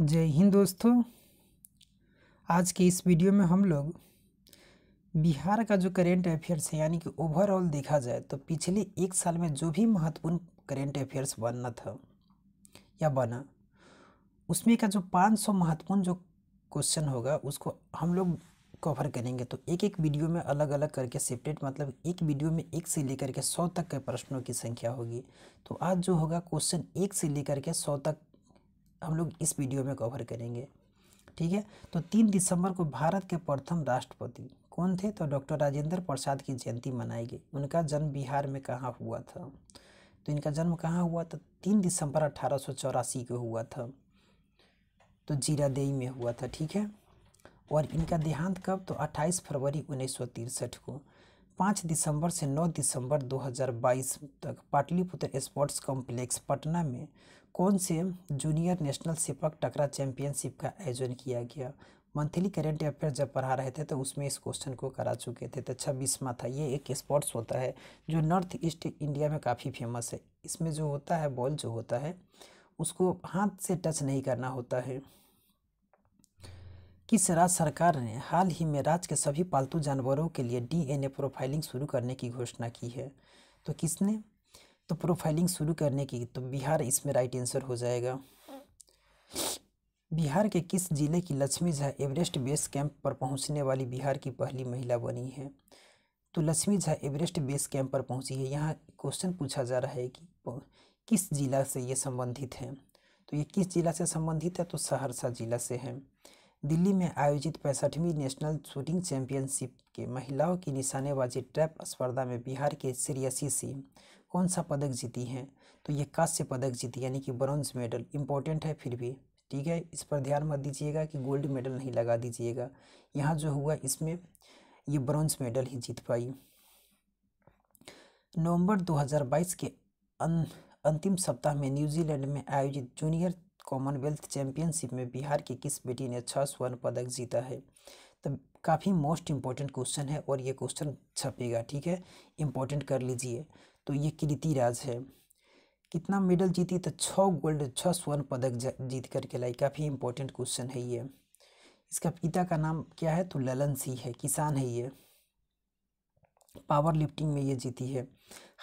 जय हिंद दोस्तों आज के इस वीडियो में हम लोग बिहार का जो करेंट अफेयर्स है यानी कि ओवरऑल देखा जाए तो पिछले एक साल में जो भी महत्वपूर्ण करेंट अफेयर्स बनना था या बना उसमें का जो 500 महत्वपूर्ण जो क्वेश्चन होगा उसको हम लोग कवर करेंगे तो एक एक वीडियो में अलग अलग करके सेपरेट मतलब एक वीडियो में एक से लेकर के सौ तक के प्रश्नों की संख्या होगी तो आज जो होगा क्वेश्चन एक से लेकर के सौ तक हम लोग इस वीडियो में कवर करेंगे ठीक है तो तीन दिसंबर को भारत के प्रथम राष्ट्रपति कौन थे तो डॉक्टर राजेंद्र प्रसाद की जयंती मनाई गई उनका जन्म बिहार में कहाँ हुआ था तो इनका जन्म कहाँ हुआ था तो तीन दिसंबर अठारह को हुआ था तो जीरादेई में हुआ था ठीक है और इनका देहांत कब तो 28 फरवरी उन्नीस को 5 दिसंबर से 9 दिसंबर 2022 तक पाटलिपुत्र स्पोर्ट्स कॉम्प्लेक्स पटना में कौन से जूनियर नेशनल सिपक टकरा चैंपियनशिप का आयोजन किया गया मंथली करेंट अफेयर जब पढ़ा रहे थे तो उसमें इस क्वेश्चन को करा चुके थे तो छब्बीसवा था ये एक स्पोर्ट्स होता है जो नॉर्थ ईस्ट इंडिया में काफ़ी फेमस है इसमें जो होता है बॉल जो होता है उसको हाथ से टच नहीं करना होता है किस राज्य सरकार ने हाल ही में राज्य के सभी पालतू जानवरों के लिए डीएनए प्रोफाइलिंग शुरू करने की घोषणा की है तो किसने तो प्रोफाइलिंग शुरू करने की तो बिहार इसमें राइट आंसर हो जाएगा बिहार के किस जिले की Lakshmi Jha Everest base camp पर पहुंचने वाली बिहार की पहली महिला बनी है तो Lakshmi Jha Everest base camp पर पहुंची है यहाँ क्वेश्चन पूछा जा रहा है कि किस जिला से ये संबंधित है तो ये किस जिला से संबंधित है तो सहरसा जिला से है दिल्ली में आयोजित पैंसठवीं नेशनल शूटिंग चैंपियनशिप के महिलाओं की निशानेबाजी ट्रैप स्पर्धा में बिहार के श्रेयसी सिंह कौन सा पदक जीती हैं तो ये कांस्य पदक जीती यानी कि ब्रॉन्ज मेडल इंपॉर्टेंट है फिर भी ठीक है इस पर ध्यान मत दीजिएगा कि गोल्ड मेडल नहीं लगा दीजिएगा यहाँ जो हुआ इसमें ये ब्रॉन्ज मेडल ही जीत पाई नवंबर 2022 के अं, अंतिम सप्ताह में न्यूजीलैंड में आयोजित जूनियर कॉमनवेल्थ चैंपियनशिप में बिहार की किस बेटी ने छः स्वर्ण पदक जीता है तो काफ़ी मोस्ट इम्पॉर्टेंट क्वेश्चन है और ये क्वेश्चन छपेगा ठीक है इम्पोर्टेंट कर लीजिए तो ये कीर्ति राज है कितना मेडल जीती तो छः गोल्ड छः स्वर्ण पदक जीत करके लाई काफ़ी इंपॉर्टेंट क्वेश्चन है ये इसका पिता का नाम क्या है तो ललन सिंह है किसान है ये पावर लिफ्टिंग में ये जीती है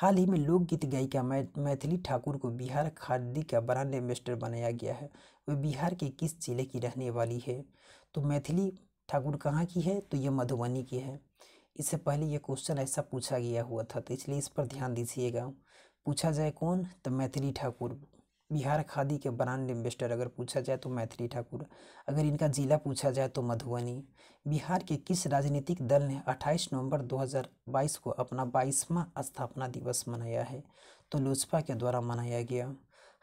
हाल ही में लोकगीत गायिका मै मैथिली ठाकुर को बिहार खादी का ब्रांड एम्बेसडर बनाया गया है वह बिहार के किस जिले की रहने वाली है तो मैथिली ठाकुर कहाँ की है तो ये मधुबनी की है इससे पहले ये क्वेश्चन ऐसा पूछा गया हुआ था तो इसलिए इस पर ध्यान दीजिएगा पूछा जाए कौन तो मैथिली ठाकुर बिहार खादी के ब्रांड एम्बेसडर अगर पूछा जाए तो मैथिली ठाकुर अगर इनका ज़िला पूछा जाए तो मधुबनी बिहार के किस राजनीतिक दल ने 28 नवंबर 2022 को अपना बाईसवां स्थापना दिवस मनाया है तो लोजपा के द्वारा मनाया गया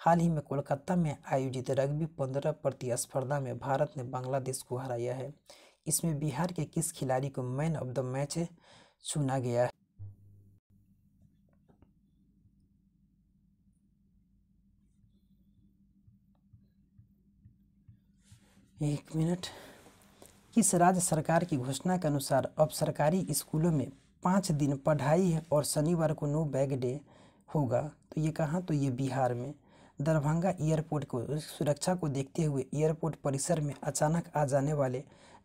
हाल ही में कोलकाता में आयोजित रग्बी पंद्रह प्रतिस्पर्धा में भारत ने बांग्लादेश को हराया है इसमें बिहार के किस खिलाड़ी को मैन ऑफ द मैच चुना गया एक मिनट किस राज्य सरकार की घोषणा के अनुसार अब सरकारी स्कूलों में पाँच दिन पढ़ाई है और शनिवार को नो बैग डे होगा तो ये कहाँ तो ये बिहार में दरभंगा एयरपोर्ट को सुरक्षा को देखते हुए एयरपोर्ट परिसर में अचानक आ जाने वाले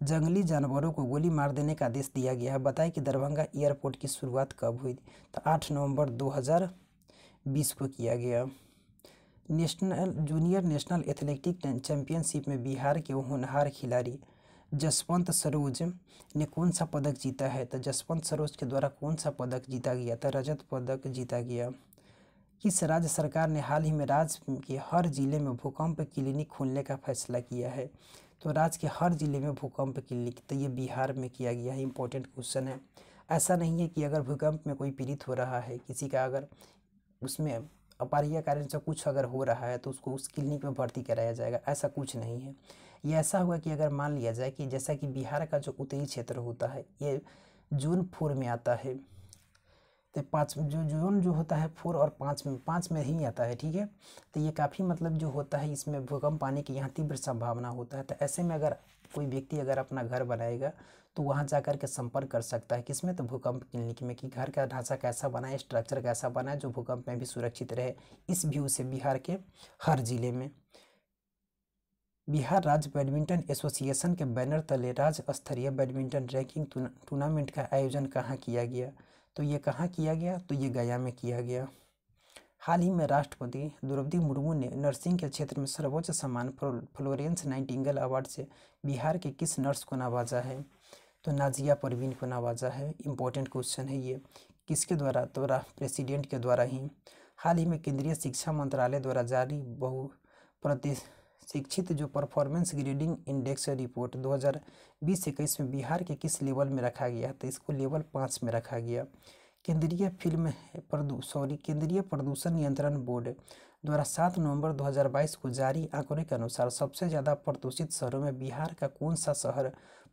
जंगली जानवरों को गोली मार देने का आदेश दिया गया है बताएं कि दरभंगा एयरपोर्ट की शुरुआत कब हुई तो आठ नवंबर 2020 को किया गया national junior national athletic championship में बिहार के होनहार खिलाड़ी जसवंत सरोज ने कौन सा पदक जीता है तो जसवंत सरोज के द्वारा कौन सा पदक जीता गया तो रजत पदक जीता गया किस राज्य सरकार ने हाल ही में राज्य के हर जिले में भूकंप क्लिनिक खोलने का फैसला किया है तो राज्य के हर ज़िले में भूकंप की लिखित तो ये बिहार में किया गया है इंपॉर्टेंट क्वेश्चन है ऐसा नहीं है कि अगर भूकंप में कोई पीड़ित हो रहा है किसी का अगर उसमें अपारिय कारण से कुछ अगर हो रहा है तो उसको उस क्लिनिक में भर्ती कराया जाएगा ऐसा कुछ नहीं है ये ऐसा हुआ कि अगर मान लिया जाए कि जैसा कि बिहार का जो उत्तरी क्षेत्र होता है ये जून फोर में आता है तो पाँच जो जोन जो होता है फोर और पाँच में पाँच में ही आता है ठीक है तो ये काफ़ी मतलब जो होता है इसमें भूकंप आने की यहाँ तीव्र संभावना होता है तो ऐसे में अगर कोई व्यक्ति अगर अपना घर बनाएगा तो वहाँ जा कर के संपर्क कर सकता है किसमें तो भूकंप क्लिनिक में कि घर का ढांचा कैसा बनाए स्ट्रक्चर कैसा बनाए जो भूकंप में भी सुरक्षित रहे इस व्यू से बिहार के हर ज़िले में बिहार राज्य बैडमिंटन एसोसिएशन के बैनर तले राज्य स्तरीय बैडमिंटन रैंकिंग टूर्नामेंट का आयोजन कहाँ किया गया तो ये कहाँ किया गया तो ये गया में किया गया हाल ही में राष्ट्रपति द्रौपदी मुर्मू ने नर्सिंग के क्षेत्र में सर्वोच्च सम्मान फ्लोरेंस नाइटिंगल अवार्ड से बिहार के किस नर्स को नवाजा है तो नाजिया परवीन को नवाजा है इम्पोर्टेंट क्वेश्चन है ये किसके द्वारा तो प्रेसिडेंट के द्वारा ही हाल ही में केंद्रीय शिक्षा मंत्रालय द्वारा जारी बहु प्रति शिक्षित जो परफॉर्मेंस ग्रेडिंग इंडेक्स रिपोर्ट 2020-21 में बिहार के किस लेवल में रखा गया तो इसको लेवल पाँच में रखा गया केंद्रीय फिल्म प्रदू सॉरी केंद्रीय प्रदूषण नियंत्रण बोर्ड द्वारा सात नवंबर 2022 को जारी आंकड़े के अनुसार सबसे ज़्यादा प्रदूषित शहरों में बिहार का कौन सा शहर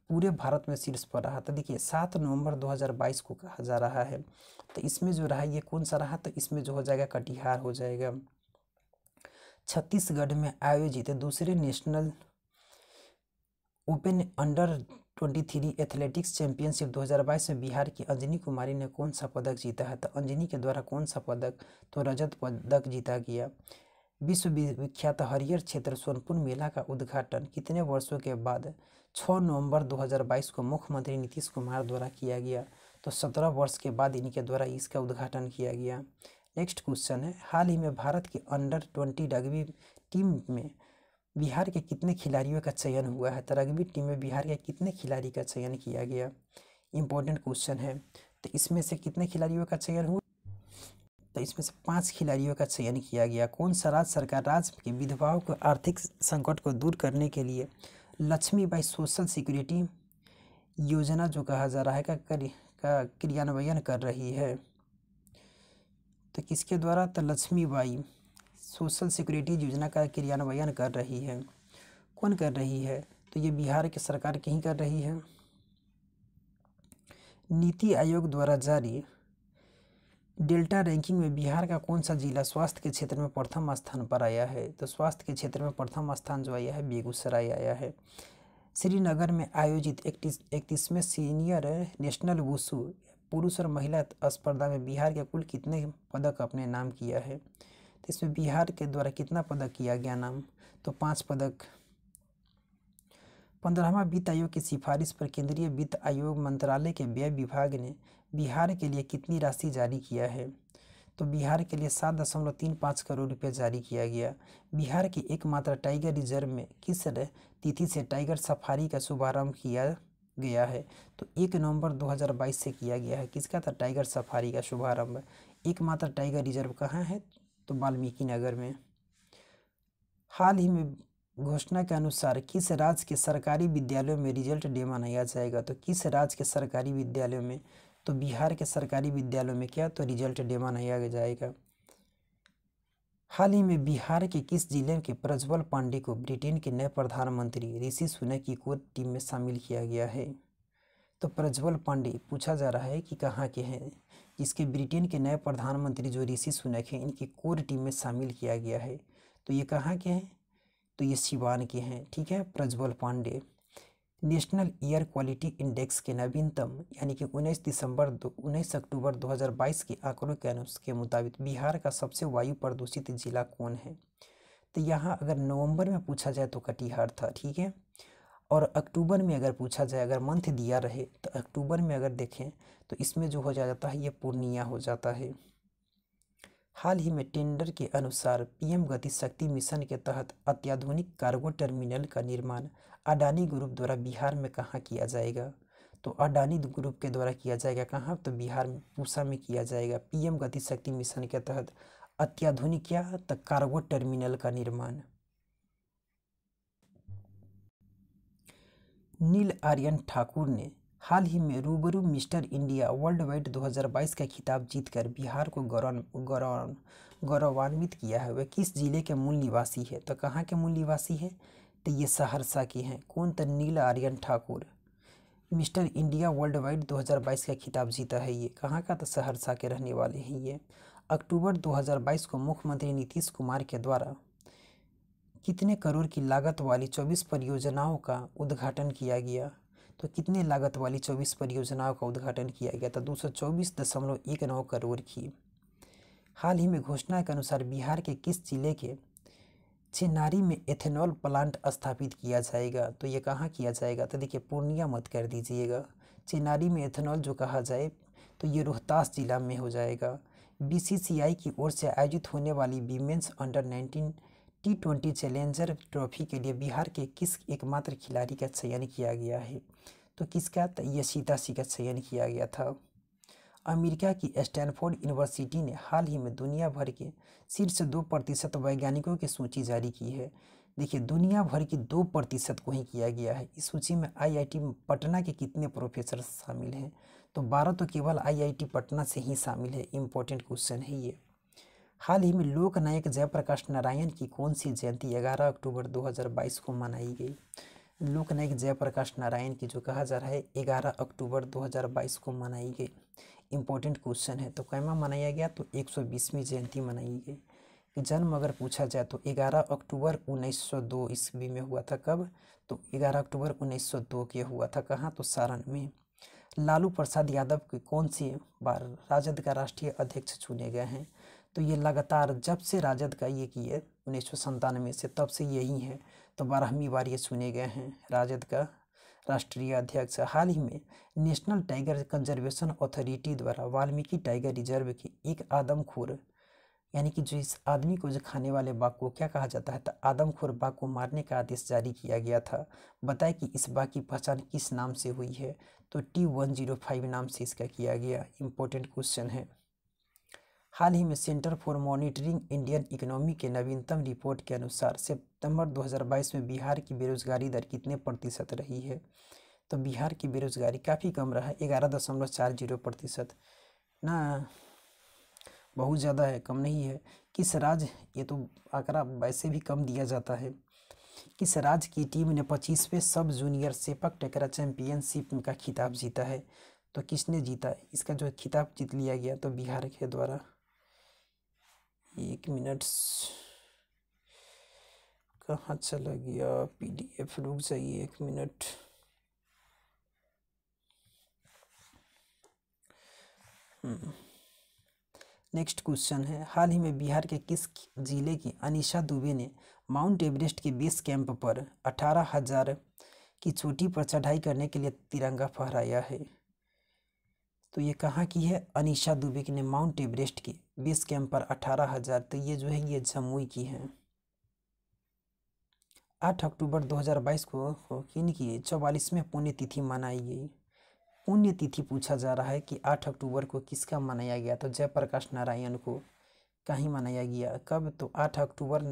पूरे भारत में शीर्ष पर रहा तो देखिए सात नवंबर 2022 को कहा जा रहा है तो इसमें जो रहा ये कौन सा रहा तो इसमें जो हो जाएगा कटिहार हो जाएगा छत्तीसगढ़ में आयोजित दूसरे national open under twenty three athletics championship 2022 में बिहार की अंजनी कुमारी ने कौन सा पदक जीता है तो अंजनी के द्वारा कौन सा पदक तो रजत पदक जीता गया विश्वविख्यात हरियर क्षेत्र सोनपुर मेला का उद्घाटन कितने वर्षों के बाद 6 नवंबर 2022 को मुख्यमंत्री नीतीश कुमार द्वारा किया गया तो 17 वर्ष के बाद इनके द्वारा इसका उद्घाटन किया गया नेक्स्ट क्वेश्चन है हाल ही में भारत की अंडर ट्वेंटी रग्बी टीम में बिहार के कितने खिलाड़ियों का चयन हुआ है तो रग्बी टीम में बिहार के कितने खिलाड़ी का चयन किया गया इम्पोर्टेंट क्वेश्चन है तो इसमें से कितने खिलाड़ियों का चयन हुआ तो इसमें से पांच खिलाड़ियों का चयन किया गया कौन सा राज्य सरकार राज्य के विधवाओं को आर्थिक संकट को दूर करने के लिए लक्ष्मी बाई सोशल सिक्योरिटी योजना जो कहा जा रहा है का क्रियान्वयन कर रही है तो किसके द्वारा तो लक्ष्मीबाई सोशल सिक्योरिटी योजना का क्रियान्वयन कर रही है कौन कर रही है तो ये बिहार की सरकार कहीं कर रही है नीति आयोग द्वारा जारी डेल्टा रैंकिंग में बिहार का कौन सा जिला स्वास्थ्य के क्षेत्र में प्रथम स्थान पर आया है तो स्वास्थ्य के क्षेत्र में प्रथम स्थान जो आया है बेगूसराय आया है श्रीनगर में आयोजित इकतीसवें सीनियर नेशनल वुसू पुरुष और महिला स्पर्धा में बिहार के कुल कितने पदक अपने नाम किया है तो इसमें बिहार के द्वारा कितना पदक किया गया नाम तो पाँच पदक पंद्रहवा वित्त आयोग की सिफारिश पर केंद्रीय वित्त आयोग मंत्रालय के व्यय विभाग ने बिहार के लिए कितनी राशि जारी किया है तो बिहार के लिए सात दशमलव तीन पाँच करोड़ रुपये जारी किया गया बिहार के एकमात्र टाइगर रिजर्व में किस तिथि से टाइगर सफारी का शुभारंभ किया गया है तो एक नवंबर 2022 से किया गया है किसका था टाइगर सफारी का शुभारंभ एकमात्र टाइगर रिजर्व कहाँ है तो वाल्मीकि नगर में हाल ही में घोषणा के अनुसार किस राज्य के सरकारी विद्यालयों में रिजल्ट डे मनाया जाएगा तो किस राज्य के सरकारी विद्यालयों में तो बिहार के सरकारी विद्यालयों में क्या तो रिजल्ट डे मनाया जाएगा हाल ही में बिहार के किस जिले के प्रज्वल पांडे को ब्रिटेन के नए प्रधानमंत्री ऋषि सुनक की कोर टीम में शामिल किया गया है तो प्रज्वल पांडे पूछा जा रहा है कि कहाँ के हैं जिसके ब्रिटेन के नए प्रधानमंत्री जो ऋषि सुनक हैं इनकी कोर टीम में शामिल किया गया है तो ये कहाँ के हैं तो ये सिवान के हैं ठीक है Prajwal Pandey national air quality index के नवीनतम यानी कि 19 दिसंबर दो उन्नीस अक्टूबर 2022 के आंकड़ों के अनुसार के मुताबिक बिहार का सबसे वायु प्रदूषित जिला कौन है तो यहाँ अगर नवंबर में पूछा जाए तो कटिहार था ठीक है और अक्टूबर में अगर पूछा जाए अगर मंथ दिया रहे तो अक्टूबर में अगर देखें तो इसमें जो हो जाता है ये पूर्णिया हो जाता है हाल ही में टेंडर के अनुसार पीएम गति शक्ति मिशन के तहत अत्याधुनिक कार्गो टर्मिनल का निर्माण अडानी ग्रुप द्वारा बिहार में कहाँ किया जाएगा तो अडानी ग्रुप के द्वारा किया जाएगा कहाँ तो बिहार में पूसा में किया जाएगा पीएम गति शक्ति मिशन के तहत अत्याधुनिक क्या तो कार्गो टर्मिनल का निर्माण नील आर्यन ठाकुर ने हाल ही में रूबरू मिस्टर इंडिया वर्ल्ड वाइड 2022 का खिताब जीतकर बिहार को गौरव गौरव गौरवान्वित किया है वह किस जिले के मूल निवासी है तो कहाँ के मूल निवासी है तो ये सहरसा की हैं कौन तो Neel Aryan Thakur mister India worldwide 2022 का खिताब जीता है ये कहाँ का तो सहरसा के रहने वाले हैं ये अक्टूबर 2022 को मुख्यमंत्री नीतीश कुमार के द्वारा कितने करोड़ की लागत वाली 24 परियोजनाओं का उद्घाटन किया गया तो कितने लागत वाली 24 परियोजनाओं का उद्घाटन किया गया तो दो सौ करोड़ की हाल ही में घोषणा के अनुसार बिहार के किस जिले के चेनारी में एथेनॉल प्लांट स्थापित किया जाएगा तो ये कहाँ किया जाएगा तो देखिए पूर्णिया मत कर दीजिएगा चेनारी में एथेनॉल जो कहा जाए तो ये रोहतास जिला में हो जाएगा बीसीसीआई की ओर से आयोजित होने वाली women's under 19 T twenty challenger trophy के लिए बिहार के किस एकमात्र खिलाड़ी का चयन किया गया है तो किसका तो ये सीता सी का चयन किया गया था अमेरिका की स्टैनफोर्ड यूनिवर्सिटी ने हाल ही में दुनिया भर के शीर्ष दो प्रतिशत वैज्ञानिकों की सूची जारी की है देखिए दुनिया भर की दो प्रतिशत को ही किया गया है इस सूची में आईआईटी पटना के कितने प्रोफेसर शामिल हैं तो बारह तो केवल आईआईटी पटना से ही शामिल है इम्पोर्टेंट क्वेश्चन है ये हाल ही में लोकनायक जयप्रकाश नारायण की कौन सी जयंती ग्यारह अक्टूबर दो को मनाई गई लोकनायक जयप्रकाश नारायण की जो कहा जा रहा है ग्यारह अक्टूबर दो को मनाई गई इम्पोर्टेंट क्वेश्चन है तो कैमा मनाया गया तो एक सौ बीसवीं जयंती मनाई गई जन्म अगर पूछा जाए तो 11 अक्टूबर 1902 ईस्वी में हुआ था कब तो 11 अक्टूबर 1902 के हुआ था कहाँ तो सारण में लालू प्रसाद यादव के कौन सी बार राजद का राष्ट्रीय अध्यक्ष चुने गए हैं तो ये लगातार जब से राजद का ये किए उन्नीस सौ से तब से यही है तो बारहवीं बार ये चुने गए हैं राजद का राष्ट्रीय अध्यक्ष हाल ही में नेशनल टाइगर कंजर्वेशन अथॉरिटी द्वारा वाल्मीकि टाइगर रिजर्व के एक आदमखोर यानी कि जो इस आदमी को जो खाने वाले बाघ को क्या कहा जाता है तो आदमखोर बाघ को मारने का आदेश जारी किया गया था बताए कि इस बाघ की पहचान किस नाम से हुई है तो टी वन जीरो फाइव नाम से इसका किया गया इम्पोर्टेंट क्वेश्चन है हाल ही में centre for monitoring Indian economy के नवीनतम रिपोर्ट के अनुसार से सितंबर 2022 में बिहार की बेरोजगारी दर कितने प्रतिशत रही है तो बिहार की बेरोजगारी काफ़ी कम रहा है ग्यारह दशमलव चार जीरो प्रतिशत ना बहुत ज़्यादा है कम नहीं है किस राज्य ये तो आंकड़ा वैसे भी कम दिया जाता है किस राज्य की टीम ने पच्चीसवें सब जूनियर सेपक टेकरा चैंपियनशिप का खिताब जीता है तो किसने जीता इसका जो खिताब जीत लिया गया तो बिहार के द्वारा एक मिनट कहाँ चला गया पी डी एफ रुक जाइए एक मिनट नेक्स्ट हम्म। क्वेश्चन है हाल ही में बिहार के किस जिले की अनिशा दुबे ने माउंट एवरेस्ट के बेस कैंप पर अठारह हजार की चोटी पर चढ़ाई करने के लिए तिरंगा फहराया है तो ये कहाँ की है अनिशा दुबे की ने माउंट एवरेस्ट के बेस कैंप पर अठारह हज़ार तो ये जो है ये जमुई की है आठ अक्टूबर 2022 को इनकी चौवालीसवें पुण्यतिथि मनाई गई पुण्यतिथि पूछा जा रहा है कि आठ अक्टूबर को किसका मनाया गया तो जयप्रकाश नारायण को कहीं मनाया गया कब तो आठ अक्टूबर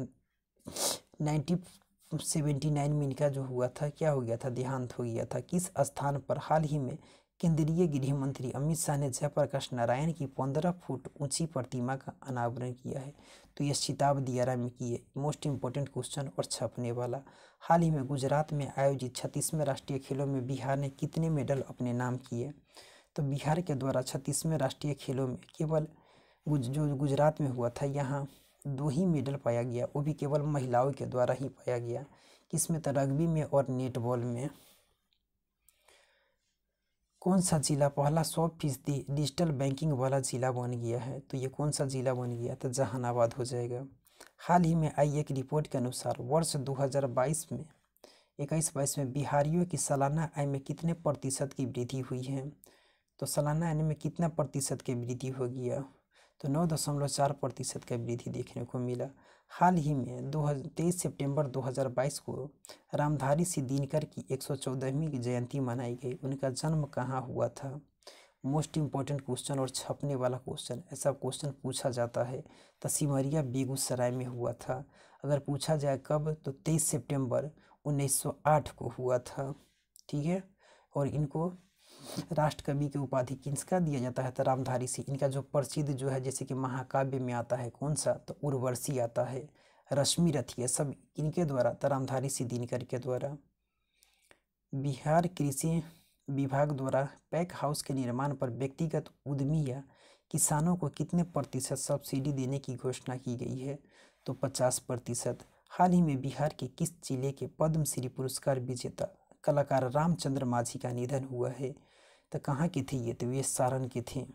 नाइन्टी सेवेंटी नाइन में इनका जो हुआ था क्या हो गया था देहांत हो गया था किस स्थान पर हाल ही में केंद्रीय गृह मंत्री अमित शाह ने जयप्रकाश नारायण की पंद्रह फुट ऊंची प्रतिमा का अनावरण किया है तो यह शिताब दियारा में की है मोस्ट इम्पोर्टेंट क्वेश्चन और छपने वाला हाल ही में गुजरात में आयोजित छत्तीसवें राष्ट्रीय खेलों में बिहार ने कितने मेडल अपने नाम किए तो बिहार के द्वारा छत्तीसवें राष्ट्रीय खेलों में केवल गुज, जो गुजरात में हुआ था यहाँ दो ही मेडल पाया गया वो भी केवल महिलाओं के द्वारा ही पाया गया किसमें तो रग्बी में और नेटबॉल में कौन सा ज़िला पहला सौ फीसदी डिजिटल बैंकिंग वाला ज़िला बन गया है तो ये कौन सा ज़िला बन गया तो जहानाबाद हो जाएगा हाल ही में आई एक रिपोर्ट के अनुसार वर्ष 2022 में इक्कीस बाईस में बिहारियों की सालाना आय में कितने प्रतिशत की वृद्धि हुई है तो सालाना आय में कितना प्रतिशत की वृद्धि हो गया तो नौ दशमलव चार प्रतिशत का वृद्धि देखने को मिला हाल ही में दो तेईस सितंबर 2022 को रामधारी सिंह दिनकर की 114वीं जयंती मनाई गई उनका जन्म कहाँ हुआ था मोस्ट इम्पॉर्टेंट क्वेश्चन और छपने वाला क्वेश्चन ऐसा क्वेश्चन पूछा जाता है तो सिमरिया बेगूसराय में हुआ था अगर पूछा जाए कब तो तेईस सितंबर 1908 को हुआ था ठीक है और इनको राष्ट्रकवि की उपाधि किसका दिया जाता है तो रामधारी सिंह इनका जो प्रसिद्ध जो है जैसे कि महाकाव्य में आता है कौन सा तो उर्वर्षी आता है रश्मि रथ ये सब इनके द्वारा तो रामधारी सिंह दिनकर के द्वारा बिहार कृषि विभाग द्वारा पैक हाउस के निर्माण पर व्यक्तिगत उद्यमी या किसानों को कितने प्रतिशत सब्सिडी देने की घोषणा की गई है तो पचास प्रतिशत हाल ही में बिहार के किस जिले के पद्मश्री पुरस्कार विजेता कलाकार रामचंद्र माझी का निधन हुआ है तो कहाँ की थी ये तो ये सारण की थी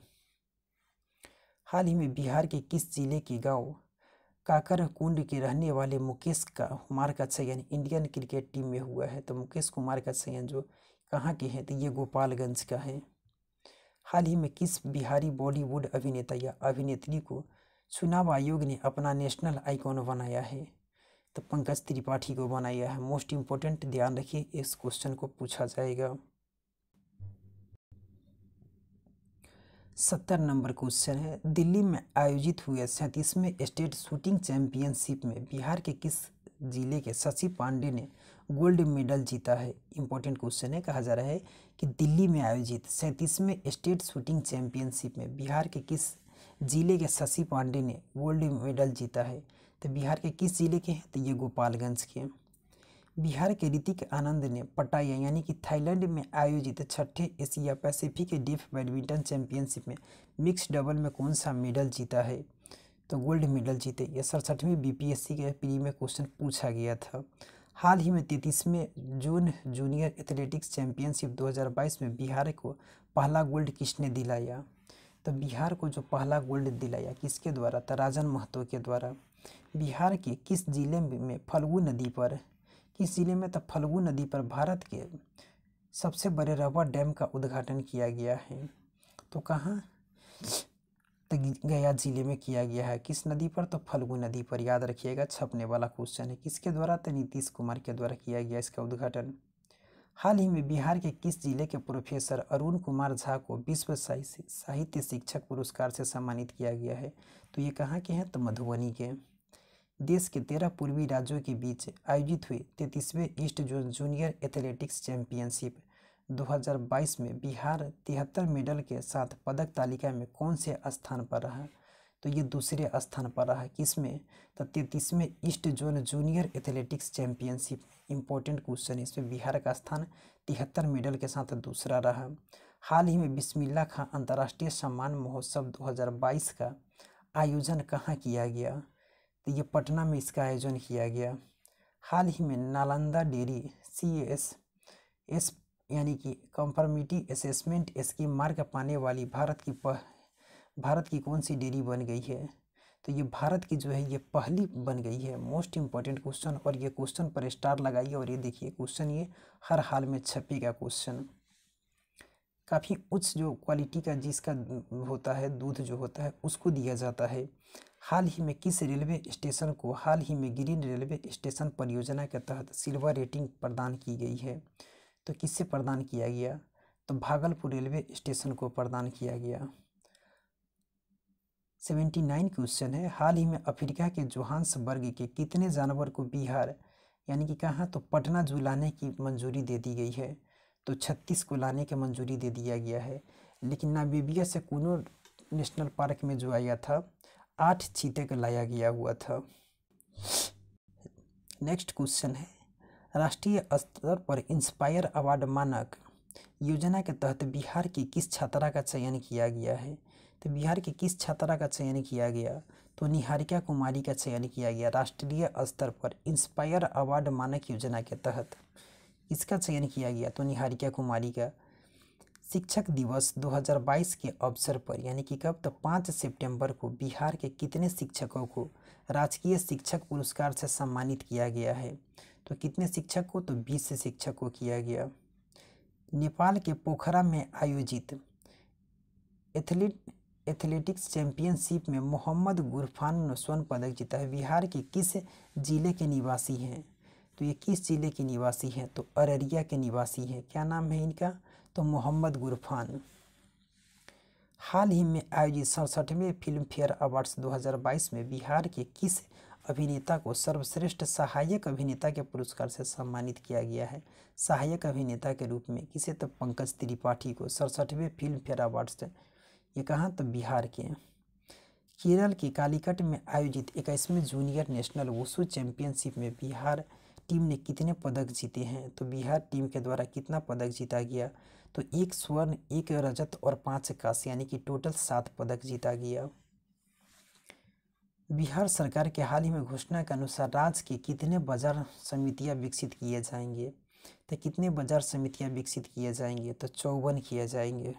हाल ही में बिहार के किस जिले के गांव काकर कुंड के रहने वाले मुकेश का कुमार का चयन अच्छा इंडियन क्रिकेट टीम में हुआ है तो मुकेश कुमार का चयन अच्छा जो कहाँ के हैं तो ये गोपालगंज का है हाल ही में किस बिहारी बॉलीवुड अभिनेता या अभिनेत्री को चुनाव आयोग ने अपना नेशनल आइकॉन बनाया है तो पंकज त्रिपाठी को बनाया है मोस्ट इम्पोर्टेंट ध्यान रखिए इस क्वेश्चन को पूछा जाएगा सत्तर नंबर क्वेश्चन है दिल्ली में आयोजित हुए सैंतीसवें स्टेट शूटिंग चैंपियनशिप में बिहार के किस जिले के शशि पांडे ने गोल्ड मेडल जीता है इंपॉर्टेंट क्वेश्चन है कहा जा रहा है कि दिल्ली में आयोजित सैंतीसवें स्टेट शूटिंग चैंपियनशिप में बिहार के किस जिले के शशि पांडे ने गोल्ड मेडल जीता है तो बिहार के किस जिले के हैं तो ये गोपालगंज के हैं बिहार के ऋतिक आनंद ने पटाया यानी कि थाईलैंड में आयोजित छठे Asia Pacific deaf badminton championship में मिक्स डबल में कौन सा मेडल जीता है तो गोल्ड मेडल जीते यह सड़सठवीं बीपीएससी के प्री में क्वेश्चन पूछा गया था हाल ही में तैतीसवें जून जूनियर एथलेटिक्स चैंपियनशिप 2022 में बिहार को पहला गोल्ड किसने दिलाया तो बिहार को जो पहला गोल्ड दिलाया किसके द्वारा तो राजन महतो के द्वारा बिहार के किस जिले में फल्गु नदी पर कि जिले में तफलगु नदी पर भारत के सबसे बड़े रबर डैम का उद्घाटन किया गया है तो कहाँ गया जिले में किया गया है किस नदी पर तो फल्गु नदी पर याद रखिएगा छपने वाला क्वेश्चन है किसके द्वारा तो नीतीश कुमार के द्वारा किया गया इसका उद्घाटन हाल ही में बिहार के किस जिले के प्रोफेसर अरुण कुमार झा को विश्व साहित्य शिक्षक पुरस्कार से सम्मानित किया गया है तो ये कहाँ के हैं तो मधुबनी के देश के तेरह पूर्वी राज्यों के बीच आयोजित हुए तैतीसवें east zone junior athletics championship 2022 में बिहार तिहत्तर मेडल के साथ पदक तालिका में कौन से स्थान पर रहा तो ये दूसरे स्थान पर रहा किसमें तो तैतीसवें east zone junior athletics championship important question है इसमें बिहार का स्थान तिहत्तर मेडल के साथ दूसरा रहा हाल ही में बिस्मिल्ला खां अंतर्राष्ट्रीय सम्मान महोत्सव 2022 का आयोजन कहाँ किया गया तो ये पटना में इसका आयोजन किया गया हाल ही में Nalanda dairy C S S यानी कि कंफर्मिटी असेसमेंट स्कीम मार्ग पाने वाली भारत की पह, भारत की कौन सी डेयरी बन गई है तो ये भारत की जो है ये पहली बन गई है मोस्ट इम्पॉर्टेंट क्वेश्चन और ये क्वेश्चन पर स्टार लगाइए और ये देखिए क्वेश्चन ये हर हाल में छपेगा क्वेश्चन काफ़ी उच्च जो क्वालिटी का जिसका होता है दूध जो होता है उसको दिया जाता है हाल ही में किस रेलवे स्टेशन को हाल ही में ग्रीन रेलवे स्टेशन परियोजना के तहत सिल्वर रेटिंग प्रदान की गई है तो किससे प्रदान किया गया तो भागलपुर रेलवे स्टेशन को प्रदान किया गया सेवेंटी नाइन क्वेश्चन है हाल ही में अफ्रीका के जोहान्सबर्ग के कितने जानवर को बिहार यानी कि कहाँ तो पटना जू लाने की मंजूरी दे दी गई है तो छत्तीस को लाने की मंजूरी दे दिया गया है लेकिन नाबीबिया से कोनो नेशनल पार्क में जो आया था आठ चीते को लाया गया हुआ था नेक्स्ट क्वेश्चन है राष्ट्रीय स्तर पर इंस्पायर अवार्ड मानक योजना के तहत बिहार की किस छात्रा का चयन किया गया है तो बिहार की किस छात्रा का चयन किया गया तो निहारिका कुमारी का चयन किया गया राष्ट्रीय स्तर पर इंस्पायर अवार्ड मानक योजना के तहत इसका चयन किया गया तो निहारिका कुमारी का शिक्षक दिवस 2022 के अवसर पर यानी कि कब तो पाँच सितंबर को बिहार के कितने शिक्षकों को राजकीय शिक्षक पुरस्कार से सम्मानित किया गया है तो कितने शिक्षक को तो बीस शिक्षक को किया गया नेपाल के पोखरा में आयोजित एथलीट एथलेटिक्स चैंपियनशिप में मोहम्मद गुरफान ने स्वर्ण पदक जीता है बिहार के किस जिले के निवासी हैं तो ये किस जिले के निवासी हैं तो अररिया के निवासी हैं क्या नाम है इनका तो मोहम्मद गुरफान हाल ही में आयोजित सड़सठवें फिल्म फेयर अवार्ड्स 2022 में बिहार के किस अभिनेता को सर्वश्रेष्ठ सहायक अभिनेता के पुरस्कार से सम्मानित किया गया है सहायक अभिनेता के रूप में किसे तो पंकज त्रिपाठी को सड़सठवें फिल्म फेयर अवार्ड्स ये कहाँ तो बिहार के केरल के कालीकट में आयोजित इक्कीसवें जूनियर नेशनल वसु चैंपियनशिप में बिहार टीम ने कितने पदक जीते हैं तो बिहार टीम के द्वारा कितना पदक जीता गया तो एक स्वर्ण एक रजत और पांच कांस्य यानी कि टोटल सात पदक जीता गया बिहार सरकार के हाल ही में घोषणा के अनुसार राज्य के कितने बाजार समितियां विकसित किए जाएंगे तो कितने बाजार समितियां विकसित किए जाएंगे तो चौवन किए जाएंगे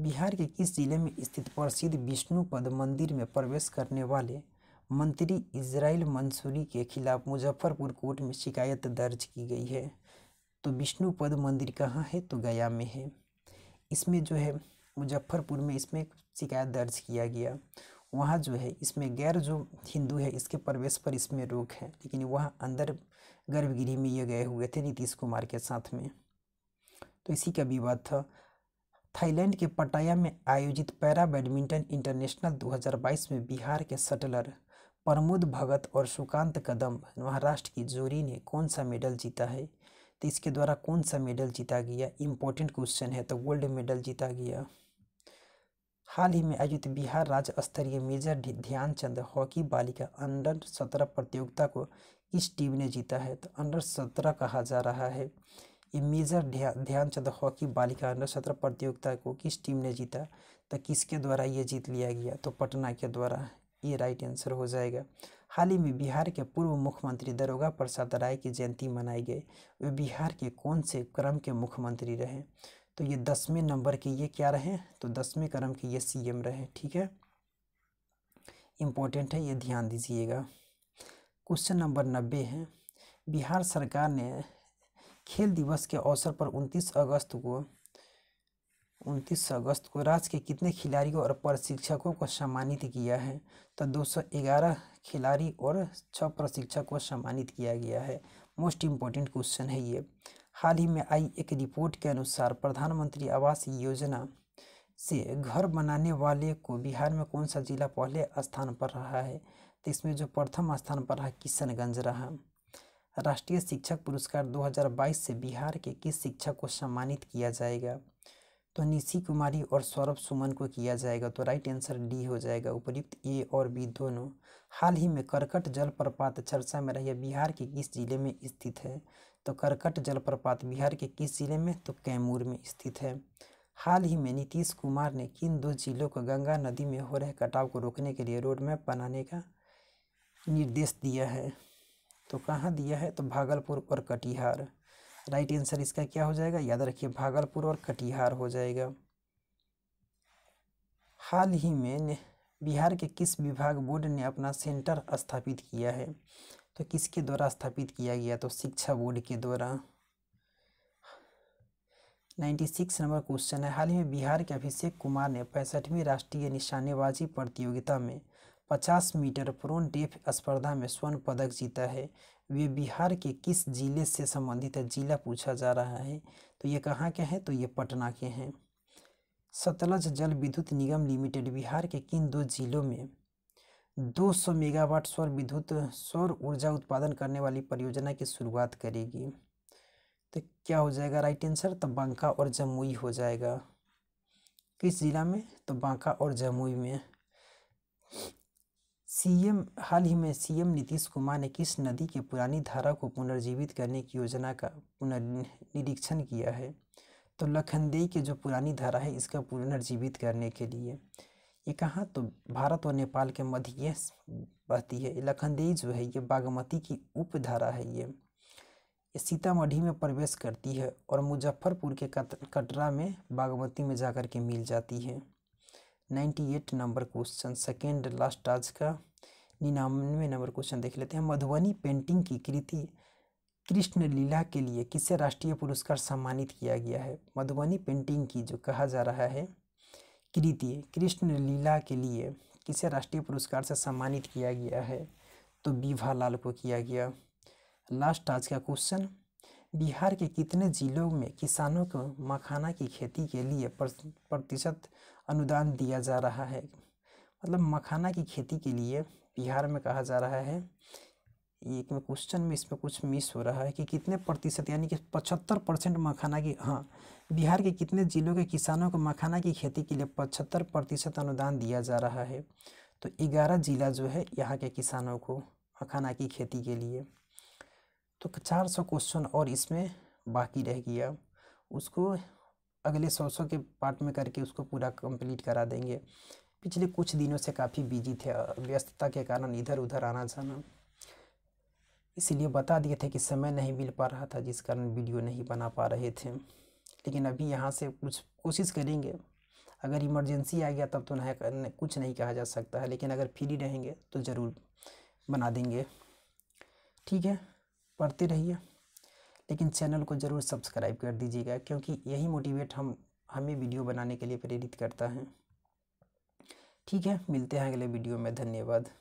बिहार के किस जिले में स्थित प्रसिद्ध विष्णुपद मंदिर में प्रवेश करने वाले मंत्री इजराइल मंसूरी के खिलाफ मुजफ्फरपुर कोर्ट में शिकायत दर्ज की गई है तो विष्णु पद मंदिर कहाँ है तो गया में है इसमें जो है मुजफ्फरपुर में इसमें शिकायत दर्ज किया गया वहाँ जो है इसमें गैर जो हिंदू है इसके प्रवेश पर इसमें रोक है लेकिन वहाँ अंदर गर्भगृह में ये गए हुए थे नीतीश कुमार के साथ में तो इसी का विवाद था थाईलैंड के पटाया में आयोजित पैरा बैडमिंटन इंटरनेशनल 2022 में बिहार के शटलर प्रमोद भगत और सुकांत कदम महाराष्ट्र की जोड़ी ने कौन सा मेडल जीता है तो इसके द्वारा कौन सा मेडल जीता गया इम्पोर्टेंट क्वेश्चन है तो गोल्ड मेडल जीता गया हाल ही में आयोजित बिहार राज्य स्तरीय मेजर ध्यानचंद हॉकी बालिका अंडर सत्रह प्रतियोगिता को किस टीम ने जीता है तो अंडर सत्रह कहा जा रहा है ये मेजर ध्यानचंद हॉकी बालिका अंडर सत्रह प्रतियोगिता को किस टीम ने जीता तो किसके द्वारा ये जीत लिया गया तो पटना के द्वारा ये राइट आंसर हो जाएगा हाल ही में बिहार के पूर्व मुख्यमंत्री दरोगा प्रसाद राय की जयंती मनाई गई वे बिहार के कौन से क्रम के मुख्यमंत्री रहे तो ये दसवें नंबर के ये क्या रहे तो दसवें क्रम के ये सीएम रहे ठीक है इम्पोर्टेंट है ये ध्यान दीजिएगा क्वेश्चन नंबर नब्बे है बिहार सरकार ने खेल दिवस के अवसर पर 29 अगस्त को उनतीस अगस्त को राज्य के कितने खिलाड़ियों और प्रशिक्षकों को सम्मानित किया है तो 211 खिलाड़ी और छः प्रशिक्षक को सम्मानित किया गया है मोस्ट इम्पोर्टेंट क्वेश्चन है ये हाल ही में आई एक रिपोर्ट के अनुसार प्रधानमंत्री आवास योजना से घर बनाने वाले को बिहार में कौन सा जिला पहले स्थान पर रहा है तो इसमें जो प्रथम स्थान पर रहा किशनगंज रहा राष्ट्रीय शिक्षक पुरस्कार 2022 से बिहार के किस शिक्षक को सम्मानित किया जाएगा तो निशी कुमारी और सौरभ सुमन को किया जाएगा तो राइट आंसर डी हो जाएगा उपयुक्त ए और बी दोनों हाल ही में करकट जलप्रपात चर्चा में रही बिहार के किस जिले में स्थित है तो करकट जलप्रपात बिहार के किस जिले में तो कैमूर में स्थित है हाल ही में नीतीश कुमार ने किन दो जिलों को गंगा नदी में हो रहे कटाव को रोकने के लिए रोड मैप बनाने का निर्देश दिया है तो कहाँ दिया है तो भागलपुर और कटिहार राइट आंसर इसका क्या हो जाएगा याद रखिए भागलपुर और कटिहार हो जाएगा हाल ही में बिहार के किस विभाग बोर्ड ने अपना सेंटर स्थापित किया है तो किसके द्वारा स्थापित किया गया तो शिक्षा बोर्ड के द्वारा नाइन्टी सिक्स नंबर क्वेश्चन है हाल ही में बिहार के अभिषेक कुमार ने पैंसठवीं राष्ट्रीय निशानेबाजी प्रतियोगिता में पचास मीटर प्रोन डेफ स्पर्धा में स्वर्ण पदक जीता है वे बिहार के किस ज़िले से संबंधित है ज़िला पूछा जा रहा है तो ये कहाँ के हैं तो ये पटना के हैं सतलज जल विद्युत निगम लिमिटेड बिहार के किन दो जिलों में 200 मेगावाट सौर विद्युत सौर ऊर्जा उत्पादन करने वाली परियोजना की शुरुआत करेगी तो क्या हो जाएगा राइट आंसर तो बांका और जमुई हो जाएगा किस ज़िला में तो बांका और जमुई में सीएम हाल ही में सीएम नीतीश कुमार ने किस नदी के पुरानी धारा को पुनर्जीवित करने की योजना का पुनर्निरीक्षण किया है तो लखनदेई की जो पुरानी धारा है इसका पुनर्जीवित करने के लिए ये कहाँ तो भारत और नेपाल के मध्य ये बहती है लखनदेई जो है ये बागमती की उपधारा है ये सीतामढ़ी में प्रवेश करती है और मुजफ्फरपुर के कटरा में बागमती में जाकर के मिल जाती है ninety eight number question second last आज का निन्यानवे नंबर क्वेश्चन देख लेते हैं मधुबनी पेंटिंग की कृति कृष्ण लीला के लिए किसे राष्ट्रीय पुरस्कार सम्मानित किया गया है मधुबनी पेंटिंग की जो कहा जा रहा है कृति कृष्ण लीला के लिए किसे राष्ट्रीय पुरस्कार से सम्मानित किया गया है तो बीभा लाल को किया गया लास्ट आज का क्वेश्चन बिहार के कितने जिलों में किसानों को मखाना की खेती के लिए प्रतिशत अनुदान दिया जा रहा है मतलब मखाना की खेती के लिए बिहार में कहा जा रहा है एक में क्वेश्चन में इसमें कुछ मिस हो रहा है कि कितने प्रतिशत यानी कि पचहत्तर परसेंट मखाना की हाँ बिहार के कितने जिलों के किसानों को मखाना की खेती के लिए पचहत्तर प्रतिशत अनुदान दिया जा रहा है तो ग्यारह जिला जो है यहाँ के किसानों को मखाना की खेती के लिए तो चार सौ क्वेश्चन और इसमें बाकी रह गया उसको अगले सौ सौ के पार्ट में करके उसको पूरा कंप्लीट करा देंगे पिछले कुछ दिनों से काफ़ी बिजी थे व्यस्तता के कारण इधर उधर आना जाना इसीलिए बता दिए थे कि समय नहीं मिल पा रहा था जिस कारण वीडियो नहीं बना पा रहे थे लेकिन अभी यहाँ से कुछ कोशिश करेंगे अगर इमरजेंसी आ गया तब तो नहीं कुछ नहीं कहा जा सकता है लेकिन अगर फ्री रहेंगे तो ज़रूर बना देंगे ठीक है पढ़ते रहिए लेकिन चैनल को ज़रूर सब्सक्राइब कर दीजिएगा क्योंकि यही मोटिवेट हम हमें वीडियो बनाने के लिए प्रेरित करता है ठीक है मिलते हैं अगले वीडियो में धन्यवाद